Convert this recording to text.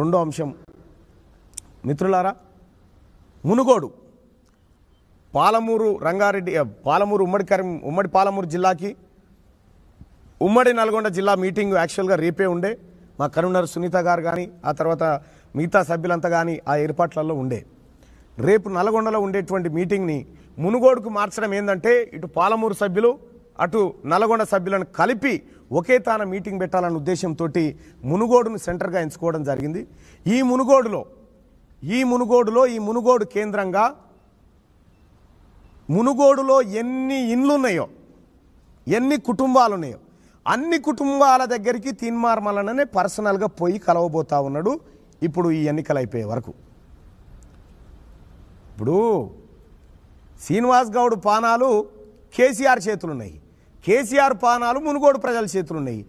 రెండో అంశం మిత్రులారా మునుగోడు పాలమూరు రంగారెడ్డి పాలమూరు ఉమ్మడి కరీం ఉమ్మడి పాలమూరు జిల్లాకి ఉమ్మడి నల్గొండ జిల్లా మీటింగ్ యాక్చువల్గా రేపే ఉండే మా కన్వీనర్ సునీత గారు కానీ ఆ తర్వాత మిగతా సభ్యులంతా కానీ ఆ ఏర్పాట్లలో ఉండే రేపు నల్గొండలో ఉండేటువంటి మీటింగ్ని మునుగోడుకు మార్చడం ఏంటంటే ఇటు పాలమూరు సభ్యులు అటు నల్గొండ సభ్యులను కలిపి ఒకే తాన మీటింగ్ పెట్టాలన్న ఉద్దేశంతో మునుగోడును సెంటర్గా ఎంచుకోవడం జరిగింది ఈ మునుగోడులో ఈ మునుగోడులో ఈ మునుగోడు కేంద్రంగా మునుగోడులో ఎన్ని ఇండ్లు ఉన్నాయో ఎన్ని కుటుంబాలు ఉన్నాయో అన్ని కుటుంబాల దగ్గరికి తీన్మార్మలననే పర్సనల్గా పోయి కలవబోతా ఉన్నాడు ఇప్పుడు ఈ ఎన్నికలు అయిపోయే వరకు ఇప్పుడు శ్రీనివాస్ గౌడ్ పానాలు కేసీఆర్ చేతులు ఉన్నాయి కేసీఆర్ పానాలు మునుగోడు ప్రజల ఉన్నాయి